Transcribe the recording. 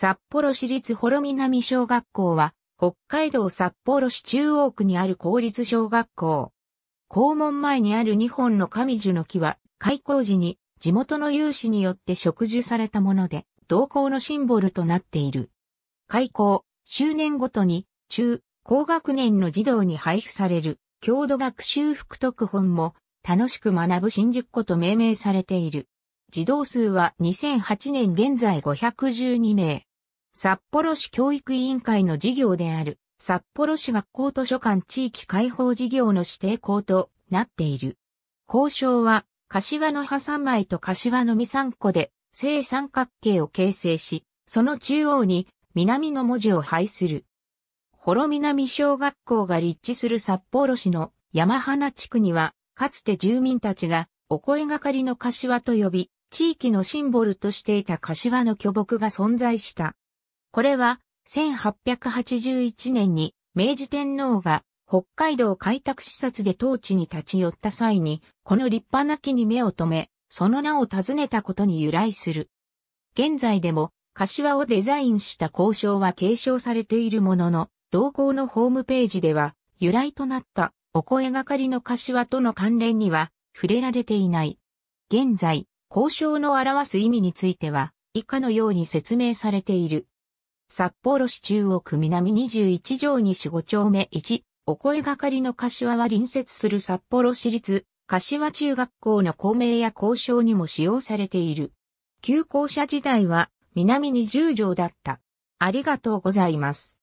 札幌市立幌南小学校は、北海道札幌市中央区にある公立小学校。校門前にある2本の神樹の木は、開校時に地元の有志によって植樹されたもので、同校のシンボルとなっている。開校、周年ごとに、中、高学年の児童に配布される、郷土学習福徳本も、楽しく学ぶ新宿子と命名されている。児童数は2008年現在512名。札幌市教育委員会の事業である、札幌市学校図書館地域開放事業の指定校となっている。交渉は、柏の葉三枚と柏の実三個で、正三角形を形成し、その中央に、南の文字を配する。幌南小学校が立地する札幌市の山花地区には、かつて住民たちが、お声がかりの柏と呼び、地域のシンボルとしていた柏の巨木が存在した。これは1881年に明治天皇が北海道開拓視察で当地に立ち寄った際に、この立派な木に目を留め、その名を尋ねたことに由来する。現在でも、柏をデザインした交渉は継承されているものの、同行のホームページでは、由来となったお声がかりの柏との関連には触れられていない。現在、交渉の表す意味については、以下のように説明されている。札幌市中央区南21条西5丁目1、お声がかりの柏は隣接する札幌市立、柏中学校の校名や校章にも使用されている。旧校舎時代は南20条だった。ありがとうございます。